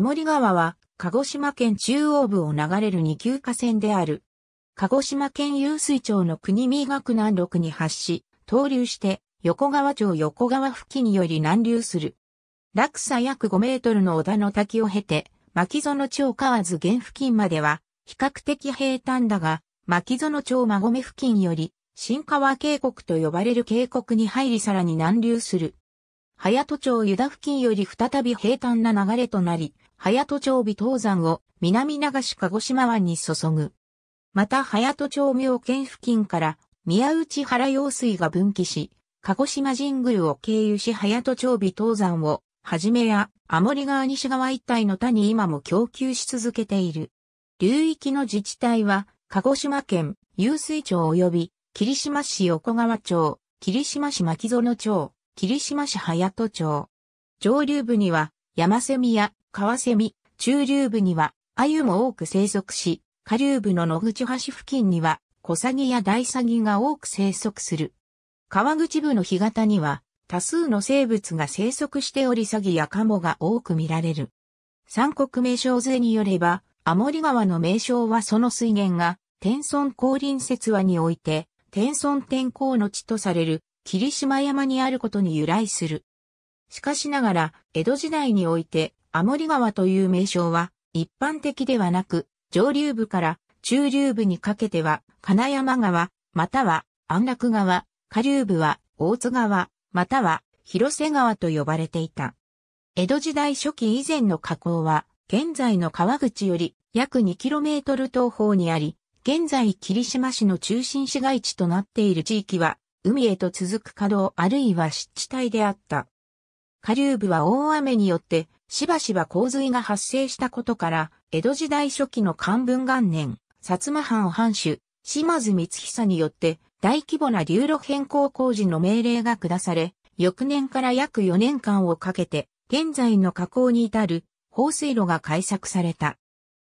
守川は、鹿児島県中央部を流れる二級河川である。鹿児島県湧水町の国見学南麓に発し、投流して、横川町横川付近より南流する。落差約5メートルの小田の滝を経て、巻園町河津原付近までは、比較的平坦だが、巻園町馬込付近より、新川渓谷と呼ばれる渓谷に入りさらに南流する。早戸町湯田付近より再び平坦な流れとなり、早戸町尾東山を南流し鹿児島湾に注ぐ。また早戸町妙見付近から宮内原用水が分岐し、鹿児島神宮を経由し早戸町尾東山をはじめやアモリ川西側一帯の他に今も供給し続けている。流域の自治体は、鹿児島県、湧水町及び、霧島市横川町、霧島市牧園町、霧島市隼人町。上流部には、山瀬宮、カワセミ、中流部には、アユも多く生息し、下流部の野口橋付近には、小サギや大サギが多く生息する。川口部の干潟には、多数の生物が生息しておりサギやカモが多く見られる。三国名称図によれば、アモリ川の名称はその水源が、天孫降臨説話において、天孫天皇の地とされる、霧島山にあることに由来する。しかしながら、江戸時代において、アモリ川という名称は一般的ではなく、上流部から中流部にかけては金山川、または安楽川、下流部は大津川、または広瀬川と呼ばれていた。江戸時代初期以前の河口は、現在の川口より約 2km 東方にあり、現在霧島市の中心市街地となっている地域は、海へと続く稼働あるいは湿地帯であった。下流部は大雨によってしばしば洪水が発生したことから、江戸時代初期の漢文元年、薩摩藩藩主、島津光久によって大規模な流路変更工事の命令が下され、翌年から約4年間をかけて、現在の河口に至る放水路が開削された。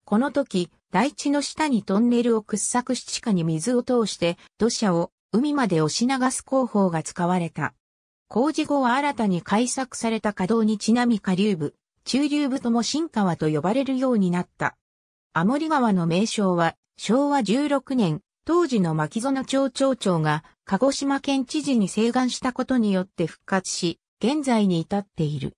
この時、台地の下にトンネルを掘削し地下に水を通して、土砂を海まで押し流す工法が使われた。工事後は新たに開削された稼働にちなみ下流部、中流部とも新川と呼ばれるようになった。アモリ川の名称は、昭和16年、当時の牧園町町長が、鹿児島県知事に請願したことによって復活し、現在に至っている。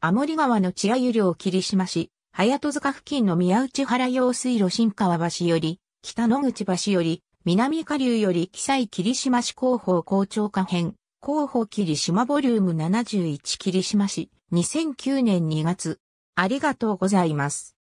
アモリ川の千湯量霧島市、早戸塚付近の宮内原用水路新川橋より、北野口橋より、南下流より記載霧島市広報校長下編、広報霧島ボリューム71霧島市、2009年2月。ありがとうございます。